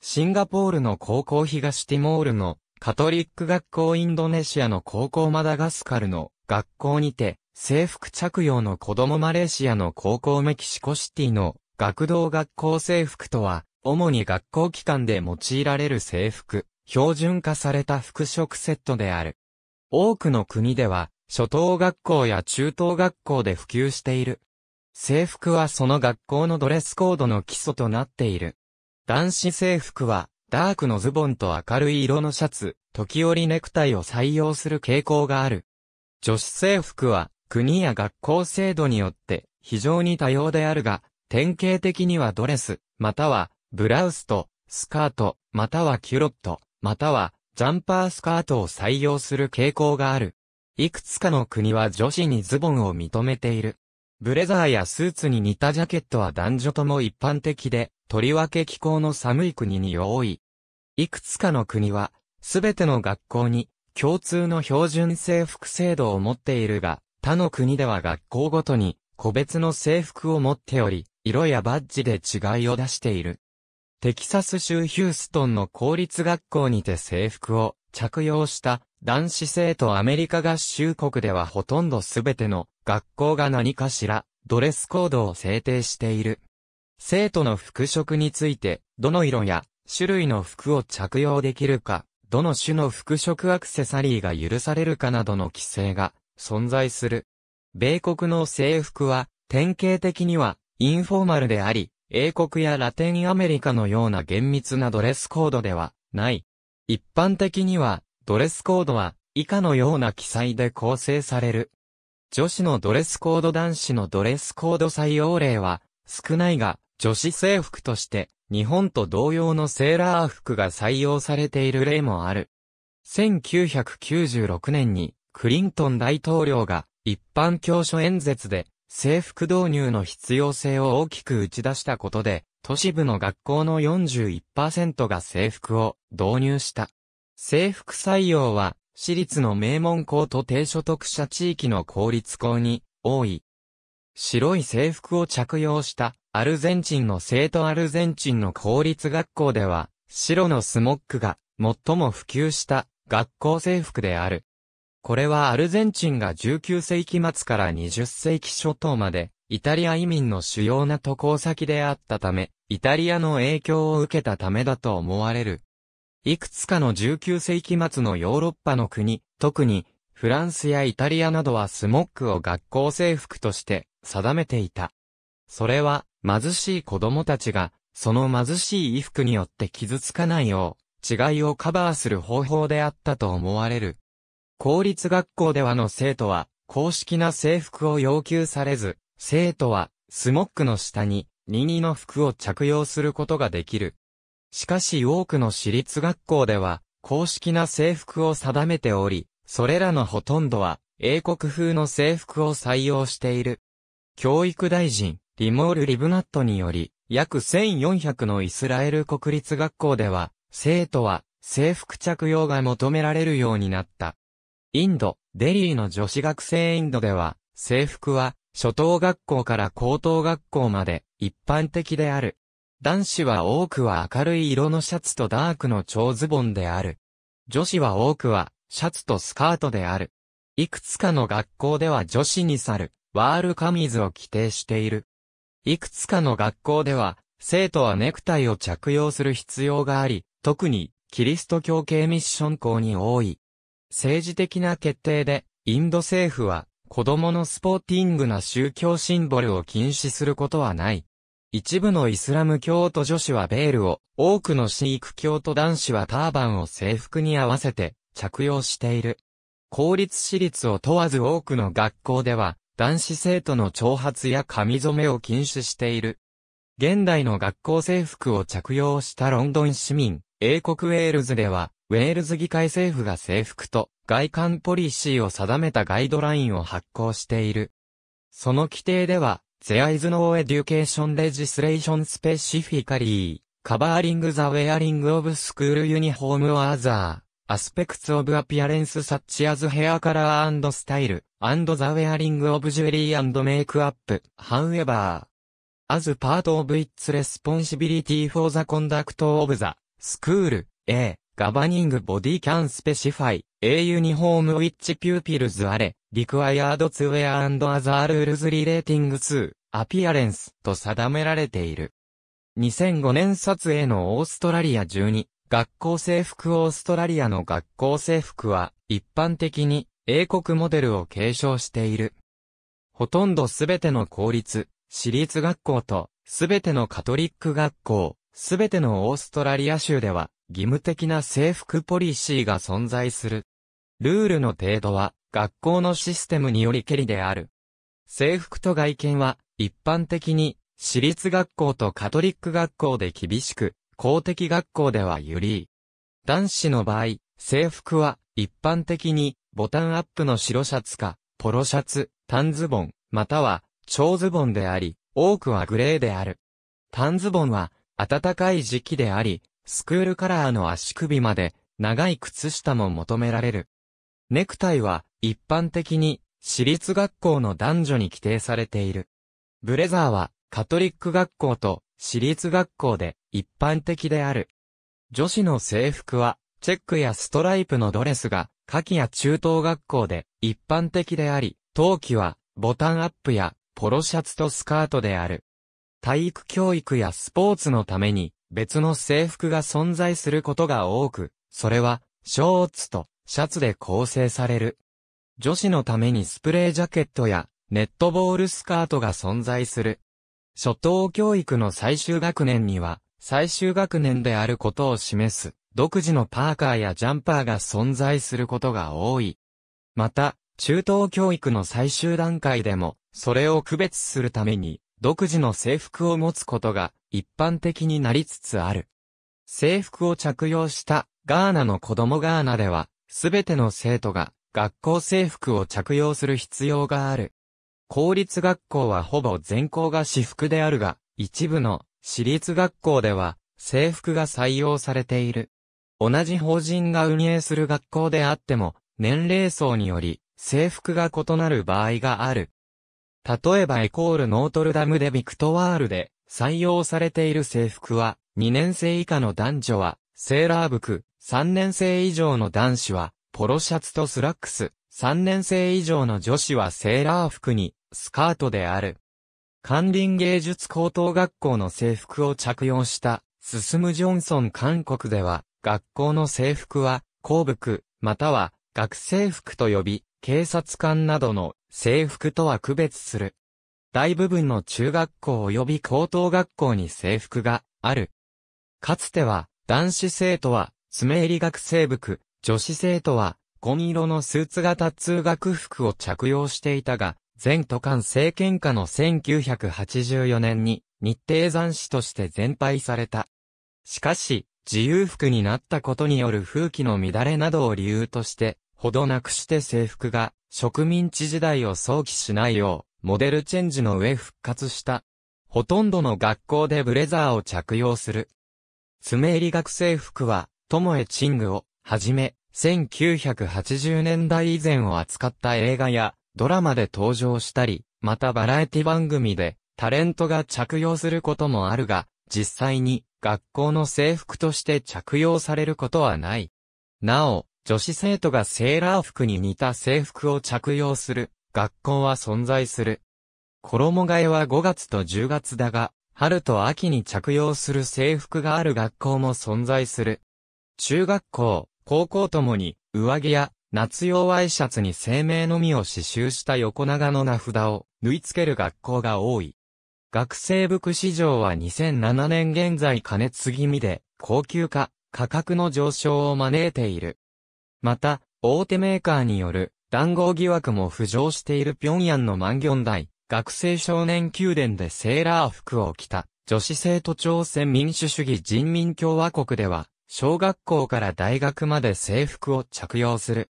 シンガポールの高校東ティモールのカトリック学校インドネシアの高校マダガスカルの学校にて制服着用の子供マレーシアの高校メキシコシティの学童学校制服とは主に学校機関で用いられる制服、標準化された服飾セットである。多くの国では初等学校や中等学校で普及している。制服はその学校のドレスコードの基礎となっている。男子制服は、ダークのズボンと明るい色のシャツ、時折ネクタイを採用する傾向がある。女子制服は、国や学校制度によって、非常に多様であるが、典型的にはドレス、または、ブラウスと、スカート、またはキュロット、または、ジャンパースカートを採用する傾向がある。いくつかの国は女子にズボンを認めている。ブレザーやスーツに似たジャケットは男女とも一般的で、とりわけ気候の寒い国に多い。いくつかの国は、すべての学校に共通の標準制服制度を持っているが、他の国では学校ごとに個別の制服を持っており、色やバッジで違いを出している。テキサス州ヒューストンの公立学校にて制服を着用した男子生徒アメリカ合衆国ではほとんどすべての学校が何かしらドレスコードを制定している。生徒の服飾について、どの色や種類の服を着用できるか、どの種の服飾アクセサリーが許されるかなどの規制が存在する。米国の制服は、典型的には、インフォーマルであり、英国やラテンアメリカのような厳密なドレスコードではない。一般的には、ドレスコードは以下のような記載で構成される。女子のドレスコード男子のドレスコード採用例は少ないが、女子制服として、日本と同様のセーラー服が採用されている例もある。1996年に、クリントン大統領が一般教書演説で制服導入の必要性を大きく打ち出したことで、都市部の学校の41%が制服を導入した。制服採用は、私立の名門校と低所得者地域の公立校に多い。白い制服を着用したアルゼンチンの生徒アルゼンチンの公立学校では、白のスモックが最も普及した学校制服である。これはアルゼンチンが19世紀末から20世紀初頭まで、イタリア移民の主要な渡航先であったため、イタリアの影響を受けたためだと思われる。いくつかの19世紀末のヨーロッパの国、特にフランスやイタリアなどはスモックを学校制服として定めていた。それは貧しい子供たちが、その貧しい衣服によって傷つかないよう、違いをカバーする方法であったと思われる。公立学校ではの生徒は、公式な制服を要求されず、生徒は、スモックの下に、任意の服を着用することができる。しかし多くの私立学校では、公式な制服を定めており、それらのほとんどは、英国風の制服を採用している。教育大臣、リモール・リブナットにより、約1400のイスラエル国立学校では、生徒は制服着用が求められるようになった。インド、デリーの女子学生インドでは、制服は初等学校から高等学校まで一般的である。男子は多くは明るい色のシャツとダークの長ズボンである。女子は多くはシャツとスカートである。いくつかの学校では女子に去る、ワールカミズを規定している。いくつかの学校では、生徒はネクタイを着用する必要があり、特に、キリスト教系ミッション校に多い。政治的な決定で、インド政府は、子供のスポーティングな宗教シンボルを禁止することはない。一部のイスラム教徒女子はベールを、多くのシーク教徒男子はターバンを制服に合わせて着用している。公立私立を問わず多くの学校では、男子生徒の長髪や髪染めを禁止している。現代の学校制服を着用したロンドン市民、英国ウェールズでは、ウェールズ議会政府が制服と外観ポリシーを定めたガイドラインを発行している。その規定では、There is no education legislation specifically covering the wearing of school uniform or other aspects of appearance such as hair color and style. and the wearing of jewelry and make-up, however. As part of its responsibility for the conduct of the school, a governing body can specify a uniform which pupils are required to wear and other rules relating to appearance と定められている。2005年撮影のオーストラリア12学校制服オーストラリアの学校制服は一般的に英国モデルを継承している。ほとんどすべての公立、私立学校と、すべてのカトリック学校、すべてのオーストラリア州では、義務的な制服ポリシーが存在する。ルールの程度は、学校のシステムによりけりである。制服と外見は、一般的に、私立学校とカトリック学校で厳しく、公的学校ではゆりー。男子の場合、制服は、一般的に、ボタンアップの白シャツか、ポロシャツ、ンズボン、または、長ズボンであり、多くはグレーである。ンズボンは、暖かい時期であり、スクールカラーの足首まで、長い靴下も求められる。ネクタイは、一般的に、私立学校の男女に規定されている。ブレザーは、カトリック学校と、私立学校で、一般的である。女子の制服は、チェックやストライプのドレスが夏季や中等学校で一般的であり、冬季はボタンアップやポロシャツとスカートである。体育教育やスポーツのために別の制服が存在することが多く、それはショーツとシャツで構成される。女子のためにスプレージャケットやネットボールスカートが存在する。初等教育の最終学年には最終学年であることを示す。独自のパーカーやジャンパーが存在することが多い。また、中等教育の最終段階でも、それを区別するために、独自の制服を持つことが一般的になりつつある。制服を着用したガーナの子供ガーナでは、すべての生徒が学校制服を着用する必要がある。公立学校はほぼ全校が私服であるが、一部の私立学校では制服が採用されている。同じ法人が運営する学校であっても、年齢層により、制服が異なる場合がある。例えばエコールノートルダムでビクトワールで採用されている制服は、2年生以下の男女は、セーラー服、3年生以上の男子は、ポロシャツとスラックス、3年生以上の女子はセーラー服に、スカートである。関林芸術高等学校の制服を着用した、進むジョンソン韓国では、学校の制服は、校服、または学生服と呼び、警察官などの制服とは区別する。大部分の中学校及び高等学校に制服がある。かつては、男子生徒は爪り学生服、女子生徒は紺色のスーツ型通学服を着用していたが、全都間政権下の1984年に日程残市として全廃された。しかし、自由服になったことによる風紀の乱れなどを理由として、ほどなくして制服が植民地時代を想起しないよう、モデルチェンジの上復活した。ほとんどの学校でブレザーを着用する。爪り学生服は、友江チングをはじめ、1980年代以前を扱った映画やドラマで登場したり、またバラエティ番組でタレントが着用することもあるが、実際に学校の制服として着用されることはない。なお、女子生徒がセーラー服に似た制服を着用する学校は存在する。衣替えは5月と10月だが、春と秋に着用する制服がある学校も存在する。中学校、高校ともに、上着や夏用ワイシャツに生命のみを刺繍した横長の名札を縫い付ける学校が多い。学生服市場は2007年現在加熱気味で、高級化、価格の上昇を招いている。また、大手メーカーによる談合疑惑も浮上している平壌の万行台、学生少年宮殿でセーラー服を着た女子生徒朝鮮民主主義人民共和国では、小学校から大学まで制服を着用する。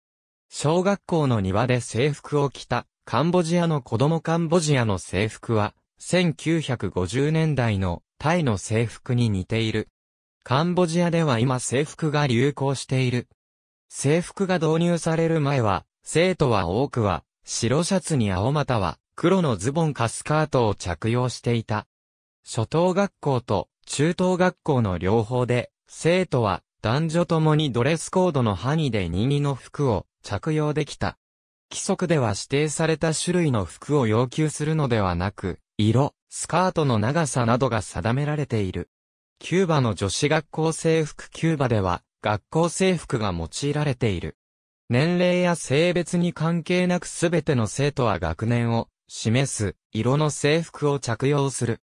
小学校の庭で制服を着たカンボジアの子供カンボジアの制服は1950年代のタイの制服に似ている。カンボジアでは今制服が流行している。制服が導入される前は、生徒は多くは、白シャツに青または、黒のズボンかスカートを着用していた。初等学校と中等学校の両方で、生徒は男女ともにドレスコードの範囲で任意の服を着用できた。規則では指定された種類の服を要求するのではなく、色、スカートの長さなどが定められている。キューバの女子学校制服キューバでは、学校制服が用いられている。年齢や性別に関係なくすべての生徒は学年を示す色の制服を着用する。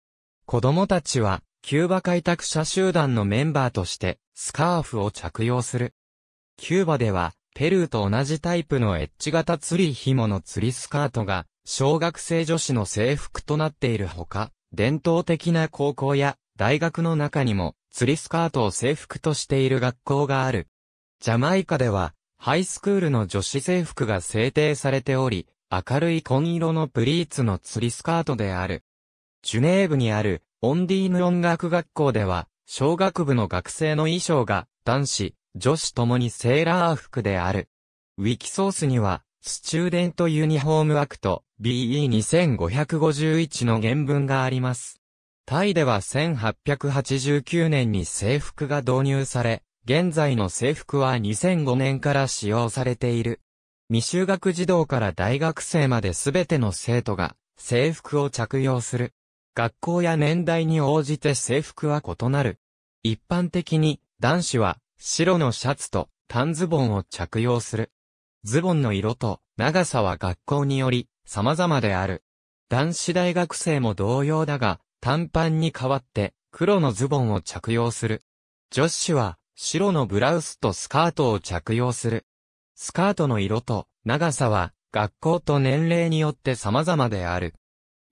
子供たちはキューバ開拓者集団のメンバーとしてスカーフを着用する。キューバではペルーと同じタイプのエッジ型釣り紐の釣りスカートが小学生女子の制服となっているほか、伝統的な高校や大学の中にも、釣りスカートを制服としている学校がある。ジャマイカでは、ハイスクールの女子制服が制定されており、明るい紺色のプリーツの釣りスカートである。ジュネーブにあるオンディーヌ音楽学校では、小学部の学生の衣装が男子、女子ともにセーラー服である。ウィキソースには、スチューデントユニフォームアクト BE2551 の原文があります。タイでは1889年に制服が導入され、現在の制服は2005年から使用されている。未就学児童から大学生まで全ての生徒が制服を着用する。学校や年代に応じて制服は異なる。一般的に男子は白のシャツと短ズボンを着用する。ズボンの色と長さは学校により様々である。男子大学生も同様だが、短パンに代わって黒のズボンを着用する。女子は白のブラウスとスカートを着用する。スカートの色と長さは学校と年齢によって様々である。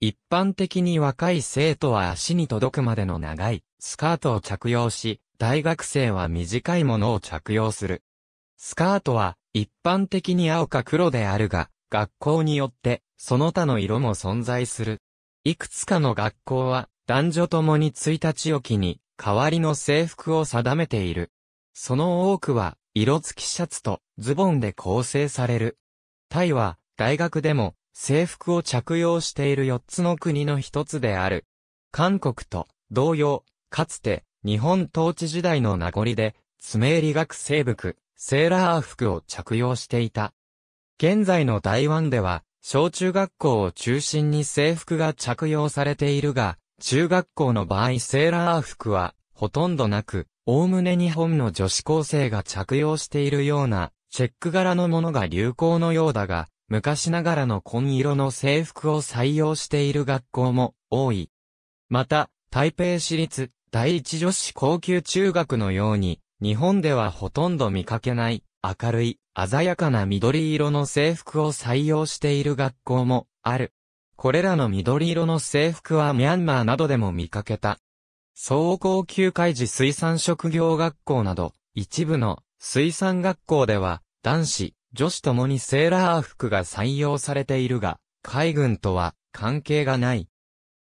一般的に若い生徒は足に届くまでの長いスカートを着用し、大学生は短いものを着用する。スカートは一般的に青か黒であるが、学校によってその他の色も存在する。いくつかの学校は男女ともに1日おきに代わりの制服を定めている。その多くは色付きシャツとズボンで構成される。タイは大学でも制服を着用している4つの国の一つである。韓国と同様、かつて日本統治時代の名残で、爪り学生服、セーラー服を着用していた。現在の台湾では、小中学校を中心に制服が着用されているが、中学校の場合セーラー服はほとんどなく、おおむね日本の女子高生が着用しているような、チェック柄のものが流行のようだが、昔ながらの紺色の制服を採用している学校も多い。また、台北市立第一女子高級中学のように、日本ではほとんど見かけない、明るい、鮮やかな緑色の制服を採用している学校もある。これらの緑色の制服はミャンマーなどでも見かけた。総合休会時水産職業学校など、一部の水産学校では、男子、女子ともにセーラー服が採用されているが、海軍とは関係がない。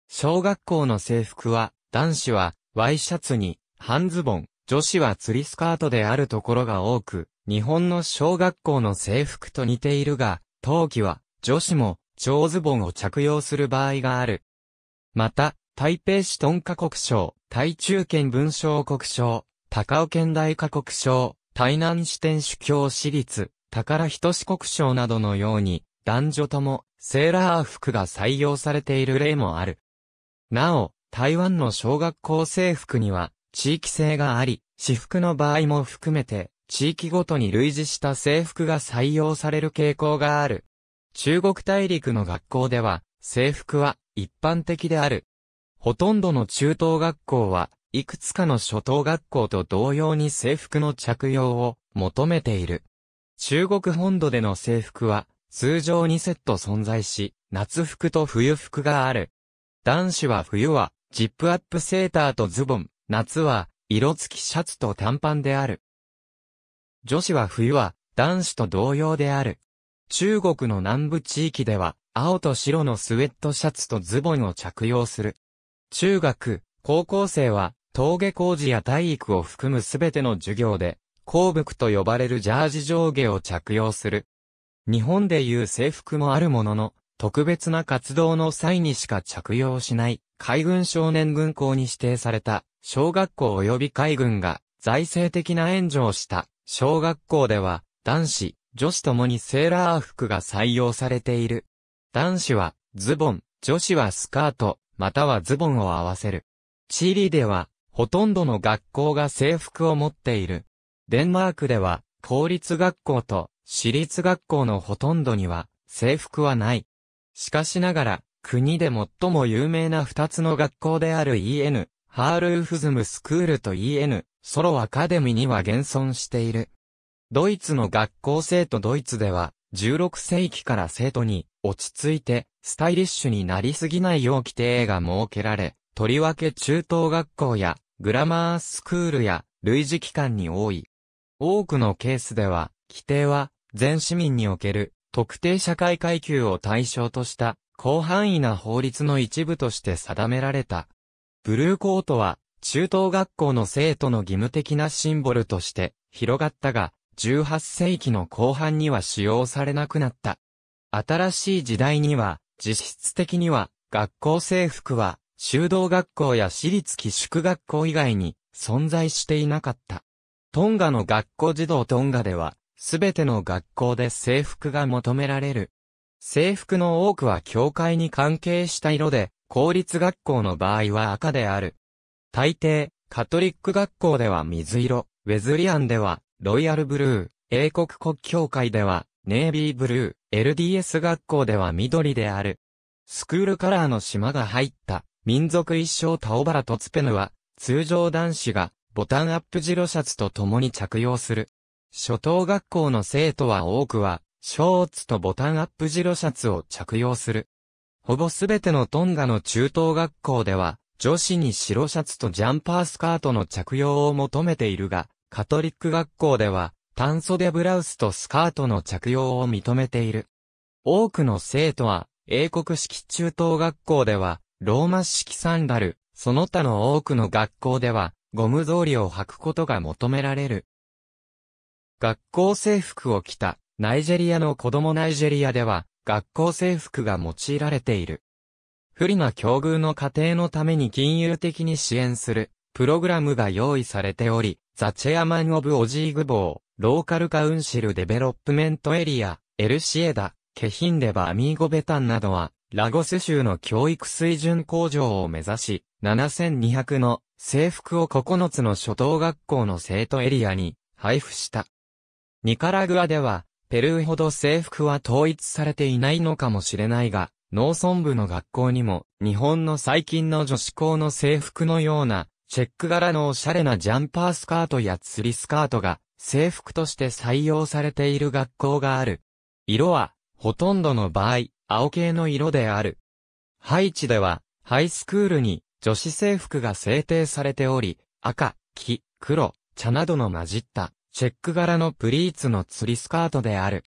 小学校の制服は、男子は、ワイシャツに、半ズボン、女子は釣りスカートであるところが多く、日本の小学校の制服と似ているが、冬季は女子も長ズボンを着用する場合がある。また、台北市ンカ国省、台中県文章国省、高尾県大華国省、台南支店主教市立、宝人市国省などのように、男女ともセーラー服が採用されている例もある。なお、台湾の小学校制服には、地域性があり、私服の場合も含めて、地域ごとに類似した制服が採用される傾向がある。中国大陸の学校では、制服は一般的である。ほとんどの中等学校は、いくつかの初等学校と同様に制服の着用を求めている。中国本土での制服は、通常2セット存在し、夏服と冬服がある。男子は冬は、ジップアップセーターとズボン、夏は、色付きシャツと短パンである。女子は冬は、男子と同様である。中国の南部地域では、青と白のスウェットシャツとズボンを着用する。中学、高校生は、峠工事や体育を含むすべての授業で、鉱服と呼ばれるジャージ上下を着用する。日本でいう制服もあるものの、特別な活動の際にしか着用しない、海軍少年軍校に指定された、小学校及び海軍が財政的な援助をした小学校では男子、女子ともにセーラー服が採用されている。男子はズボン、女子はスカート、またはズボンを合わせる。チリではほとんどの学校が制服を持っている。デンマークでは公立学校と私立学校のほとんどには制服はない。しかしながら、国で最も有名な二つの学校である EN、ハールウフズムスクールと EN、ソロアカデミーには現存している。ドイツの学校生徒ドイツでは、16世紀から生徒に、落ち着いて、スタイリッシュになりすぎないよう規定が設けられ、とりわけ中等学校や、グラマースクールや、類似機関に多い。多くのケースでは、規定は、全市民における、特定社会階級を対象とした、広範囲な法律の一部として定められたブルーコートは、中等学校の生徒の義務的なシンボルとして広がったが、18世紀の後半には使用されなくなった。新しい時代には、実質的には、学校制服は、修道学校や私立寄宿学校以外に存在していなかった。トンガの学校児童トンガでは、すべての学校で制服が求められる。制服の多くは教会に関係した色で、公立学校の場合は赤である。大抵、カトリック学校では水色、ウェズリアンでは、ロイヤルブルー、英国国教会では、ネイビーブルー、LDS 学校では緑である。スクールカラーの島が入った、民族一生タオバラとツペヌは、通常男子が、ボタンアップ白シャツと共に着用する。初等学校の生徒は多くは、ショーツとボタンアップジロシャツを着用する。ほぼすべてのトンガの中等学校では、女子に白シャツとジャンパースカートの着用を求めているが、カトリック学校では、炭素でブラウスとスカートの着用を認めている。多くの生徒は、英国式中等学校では、ローマ式サンダル、その他の多くの学校では、ゴム通りを履くことが求められる。学校制服を着たナイジェリアの子供ナイジェリアでは、学校制服が用いられている。不利な境遇の家庭のために金融的に支援する、プログラムが用意されており、ザ・チェアマン・オブ・オジーグボー、ローカル・カウンシル・デベロップメント・エリア、エルシエダ、ケヒンデバ・アミーゴ・ベタンなどは、ラゴス州の教育水準向上を目指し、7200の制服を9つの初等学校の生徒エリアに配布した。ニカラグアでは、ペルーほど制服は統一されていないのかもしれないが、農村部の学校にも、日本の最近の女子校の制服のような、チェック柄のおしゃれなジャンパースカートや釣りスカートが、制服として採用されている学校がある。色は、ほとんどの場合、青系の色である。ハイチでは、ハイスクールに、女子制服が制定されており、赤、黄、黒、茶などの混じったチェック柄のプリーツの釣りスカートである。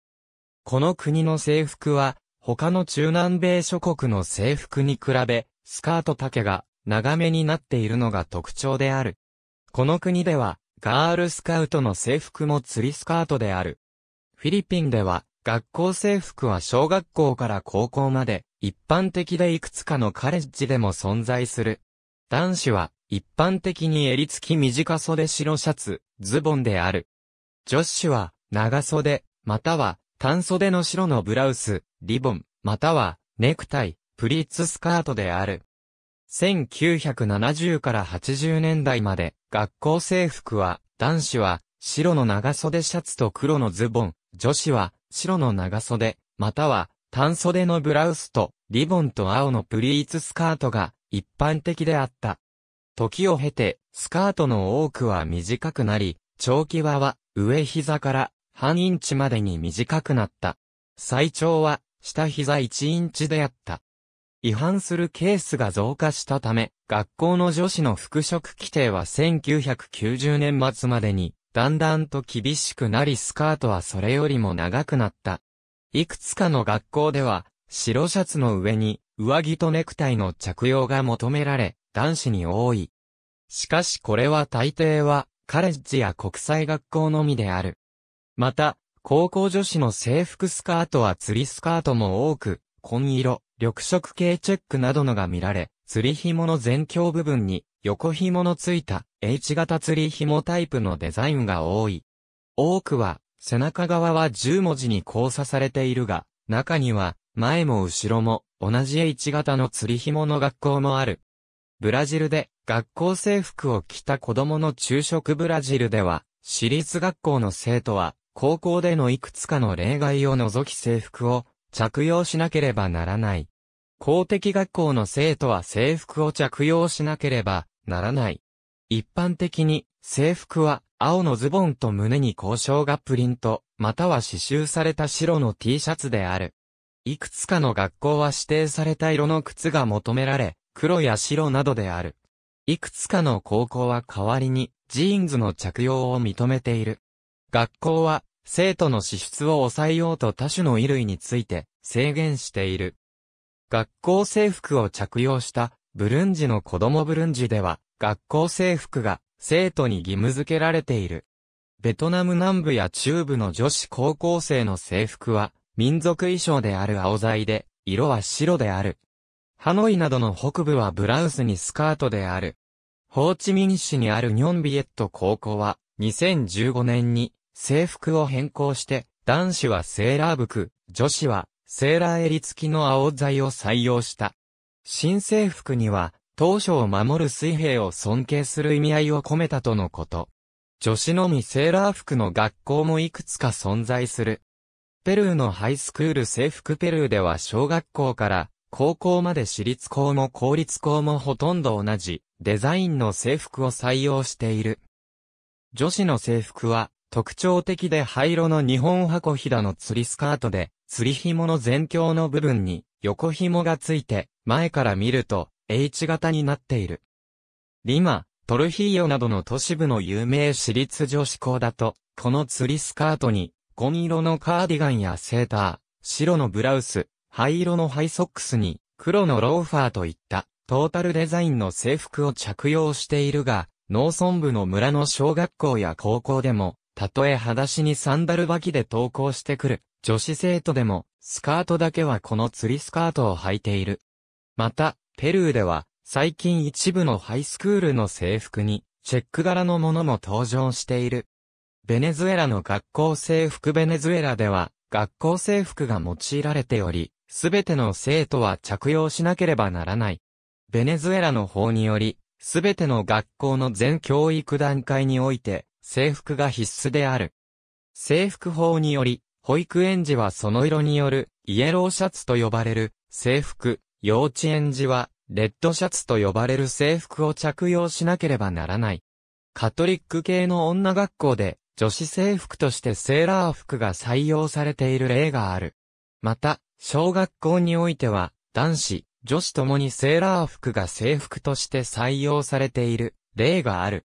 この国の制服は、他の中南米諸国の制服に比べ、スカート丈が長めになっているのが特徴である。この国では、ガールスカウトの制服も釣りスカートである。フィリピンでは、学校制服は小学校から高校まで、一般的でいくつかのカレッジでも存在する。男子は、一般的に襟付き短袖白シャツ、ズボンである。女子は、長袖、または、短袖の白のブラウス、リボン、または、ネクタイ、プリッツスカートである。1970から80年代まで、学校制服は、男子は、白の長袖シャツと黒のズボン、女子は、白の長袖、または、短袖のブラウスと、リボンと青のプリーツスカートが、一般的であった。時を経て、スカートの多くは短くなり、長期場は、上膝から半インチまでに短くなった。最長は下膝1インチであった。違反するケースが増加したため、学校の女子の服飾規定は1990年末までに、だんだんと厳しくなりスカートはそれよりも長くなった。いくつかの学校では、白シャツの上に、上着とネクタイの着用が求められ、男子に多い。しかしこれは大抵は、カレッジや国際学校のみである。また、高校女子の制服スカートは釣りスカートも多く、紺色、緑色系チェックなどのが見られ、釣り紐の前胸部分に横紐のついた H 型釣り紐タイプのデザインが多い。多くは背中側は10文字に交差されているが、中には前も後ろも同じ H 型の釣り紐の学校もある。ブラジルで学校制服を着た子供の昼食ブラジルでは、私立学校の生徒は、高校でのいくつかの例外を除き制服を着用しなければならない。公的学校の生徒は制服を着用しなければならない。一般的に制服は青のズボンと胸に交渉がプリント、または刺繍された白の T シャツである。いくつかの学校は指定された色の靴が求められ、黒や白などである。いくつかの高校は代わりにジーンズの着用を認めている。学校は生徒の支出を抑えようと多種の衣類について制限している。学校制服を着用したブルンジの子供ブルンジでは学校制服が生徒に義務付けられている。ベトナム南部や中部の女子高校生の制服は民族衣装である青材で色は白である。ハノイなどの北部はブラウスにスカートである。ホーチミン市にあるニョンビエット高校は、2015年に制服を変更して、男子はセーラー服、女子はセーラー襟付きの青材を採用した。新制服には、当初を守る水平を尊敬する意味合いを込めたとのこと。女子のみセーラー服の学校もいくつか存在する。ペルーのハイスクール制服ペルーでは小学校から高校まで私立校も公立校もほとんど同じデザインの制服を採用している。女子の制服は、特徴的で灰色の日本箱ひだの釣りスカートで、釣り紐の前胸の部分に横紐がついて、前から見ると H 型になっている。リマ、トルヒーヨなどの都市部の有名私立女子校だと、この釣りスカートに、紺色のカーディガンやセーター、白のブラウス、灰色のハイソックスに、黒のローファーといったトータルデザインの制服を着用しているが、農村部の村の小学校や高校でも、たとえ裸足にサンダル履きで登校してくる、女子生徒でも、スカートだけはこの釣りスカートを履いている。また、ペルーでは、最近一部のハイスクールの制服に、チェック柄のものも登場している。ベネズエラの学校制服ベネズエラでは、学校制服が用いられており、すべての生徒は着用しなければならない。ベネズエラの法により、すべての学校の全教育段階において、制服が必須である。制服法により、保育園児はその色による、イエローシャツと呼ばれる、制服、幼稚園児は、レッドシャツと呼ばれる制服を着用しなければならない。カトリック系の女学校で、女子制服としてセーラー服が採用されている例がある。また、小学校においては、男子、女子ともにセーラー服が制服として採用されている例がある。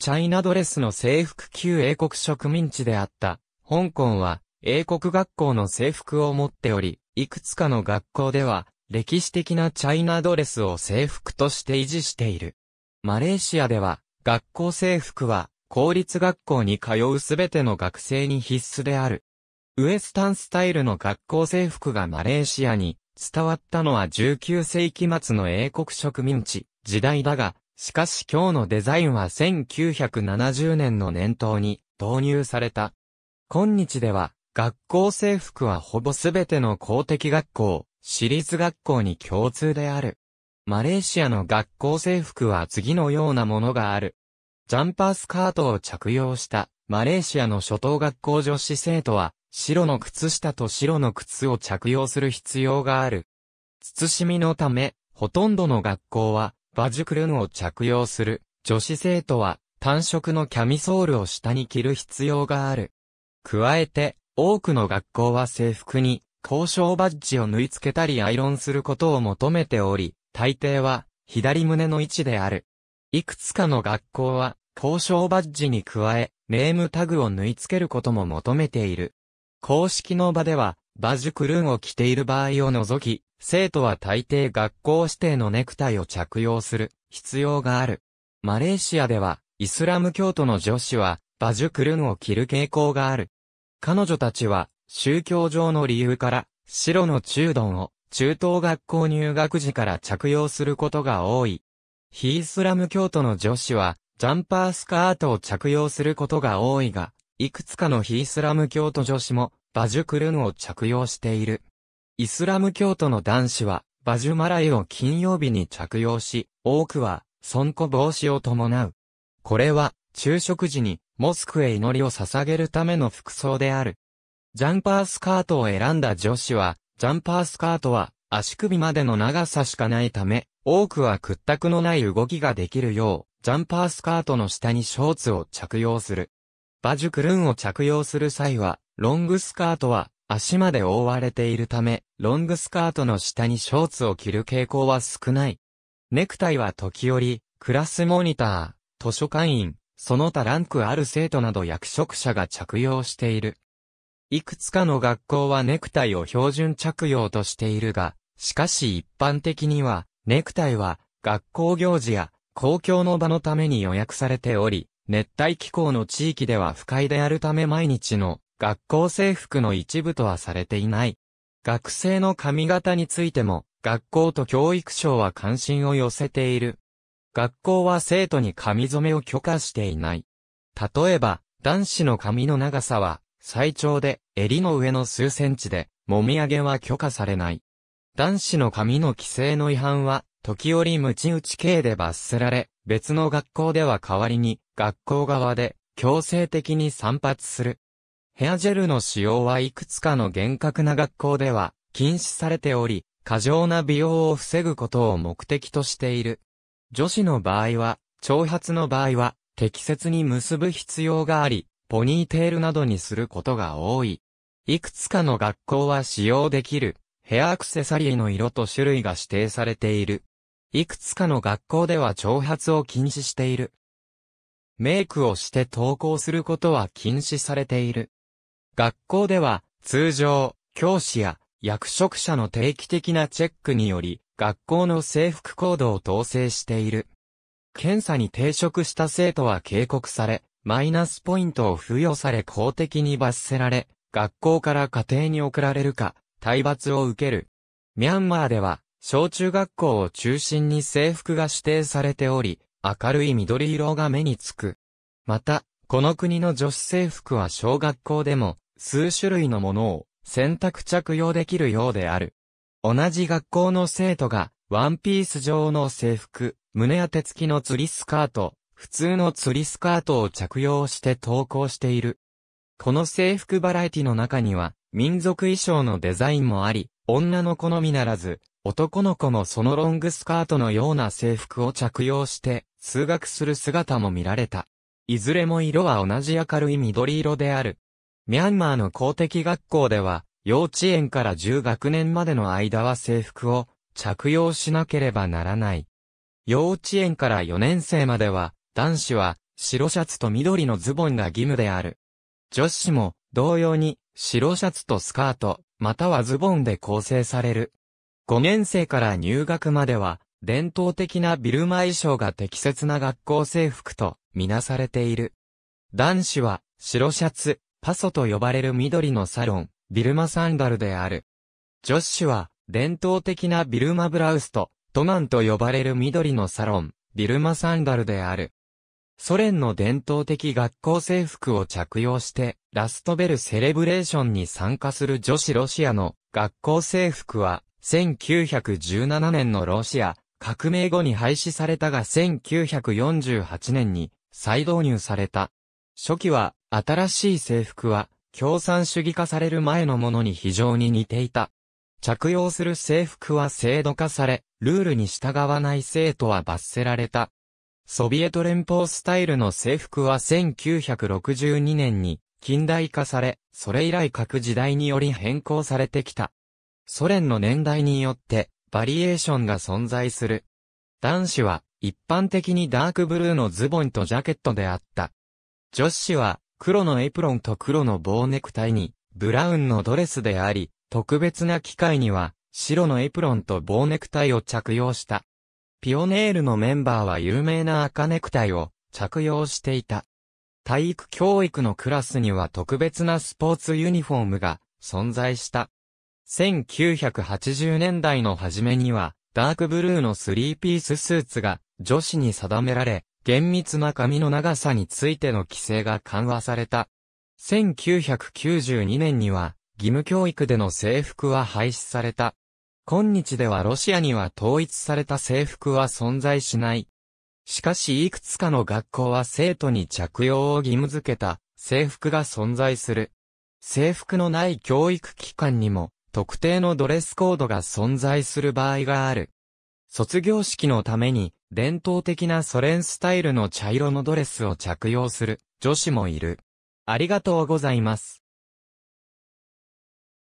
チャイナドレスの制服旧英国植民地であった、香港は英国学校の制服を持っており、いくつかの学校では歴史的なチャイナドレスを制服として維持している。マレーシアでは学校制服は公立学校に通うすべての学生に必須である。ウエスタンスタイルの学校制服がマレーシアに伝わったのは19世紀末の英国植民地時代だが、しかし今日のデザインは1970年の年頭に導入された。今日では、学校制服はほぼすべての公的学校、私立学校に共通である。マレーシアの学校制服は次のようなものがある。ジャンパースカートを着用した、マレーシアの初等学校女子生徒は、白の靴下と白の靴を着用する必要がある。慎みのため、ほとんどの学校は、バジュクルンを着用する。女子生徒は、単色のキャミソールを下に着る必要がある。加えて、多くの学校は制服に、交渉バッジを縫い付けたりアイロンすることを求めており、大抵は、左胸の位置である。いくつかの学校は、交渉バッジに加え、ネームタグを縫い付けることも求めている。公式の場では、バジュクルーンを着ている場合を除き、生徒は大抵学校指定のネクタイを着用する必要がある。マレーシアでは、イスラム教徒の女子は、バジュクルンを着る傾向がある。彼女たちは、宗教上の理由から、白の中丼を、中等学校入学時から着用することが多い。非イスラム教徒の女子は、ジャンパースカートを着用することが多いが、いくつかの非イスラム教徒女子も、バジュクルンを着用している。イスラム教徒の男子は、バジュマライを金曜日に着用し、多くは、損古防止を伴う。これは、昼食時に、モスクへ祈りを捧げるための服装である。ジャンパースカートを選んだ女子は、ジャンパースカートは、足首までの長さしかないため、多くは屈託のない動きができるよう、ジャンパースカートの下にショーツを着用する。バジュクルンを着用する際は、ロングスカートは足まで覆われているため、ロングスカートの下にショーツを着る傾向は少ない。ネクタイは時折、クラスモニター、図書館員、その他ランクある生徒など役職者が着用している。いくつかの学校はネクタイを標準着用としているが、しかし一般的には、ネクタイは学校行事や公共の場のために予約されており、熱帯気候の地域では不快であるため毎日の学校制服の一部とはされていない。学生の髪型についても、学校と教育省は関心を寄せている。学校は生徒に髪染めを許可していない。例えば、男子の髪の長さは、最長で、襟の上の数センチで、もみあげは許可されない。男子の髪の規制の違反は、時折ムチ打ち系で罰せられ、別の学校では代わりに、学校側で、強制的に散髪する。ヘアジェルの使用はいくつかの厳格な学校では、禁止されており、過剰な美容を防ぐことを目的としている。女子の場合は、長髪の場合は、適切に結ぶ必要があり、ポニーテールなどにすることが多い。いくつかの学校は使用できる、ヘアアクセサリーの色と種類が指定されている。いくつかの学校では挑発を禁止している。メイクをして登校することは禁止されている。学校では、通常、教師や役職者の定期的なチェックにより、学校の制服行動を統制している。検査に抵触した生徒は警告され、マイナスポイントを付与され公的に罰せられ、学校から家庭に送られるか、体罰を受ける。ミャンマーでは、小中学校を中心に制服が指定されており、明るい緑色が目につく。また、この国の女子制服は小学校でも、数種類のものを選択着用できるようである。同じ学校の生徒が、ワンピース状の制服、胸当て付きの釣りスカート、普通の釣りスカートを着用して登校している。この制服バラエティの中には、民族衣装のデザインもあり、女の好みならず、男の子もそのロングスカートのような制服を着用して、通学する姿も見られた。いずれも色は同じ明るい緑色である。ミャンマーの公的学校では、幼稚園から10学年までの間は制服を着用しなければならない。幼稚園から4年生までは、男子は白シャツと緑のズボンが義務である。女子も同様に白シャツとスカート、またはズボンで構成される。5年生から入学までは、伝統的なビルマ衣装が適切な学校制服とみなされている。男子は白シャツ、パソと呼ばれる緑のサロン、ビルマサンダルである。女子は伝統的なビルマブラウスとトマンと呼ばれる緑のサロン、ビルマサンダルである。ソ連の伝統的学校制服を着用して、ラストベルセレブレーションに参加する女子ロシアの学校制服は、1917年のロシア革命後に廃止されたが1948年に再導入された。初期は新しい制服は共産主義化される前のものに非常に似ていた。着用する制服は制度化され、ルールに従わない生徒は罰せられた。ソビエト連邦スタイルの制服は1962年に近代化され、それ以来各時代により変更されてきた。ソ連の年代によってバリエーションが存在する。男子は一般的にダークブルーのズボンとジャケットであった。女子は黒のエプロンと黒の棒ネクタイにブラウンのドレスであり、特別な機会には白のエプロンと棒ネクタイを着用した。ピオネールのメンバーは有名な赤ネクタイを着用していた。体育教育のクラスには特別なスポーツユニフォームが存在した。1980年代の初めには、ダークブルーのスリーピーススーツが女子に定められ、厳密な髪の長さについての規制が緩和された。1992年には、義務教育での制服は廃止された。今日ではロシアには統一された制服は存在しない。しかしいくつかの学校は生徒に着用を義務付けた制服が存在する。制服のない教育機関にも特定のドレスコードが存在する場合がある。卒業式のために、伝統的なソ連スタイルの茶色のドレスを着用する女子もいる。ありがとうございます。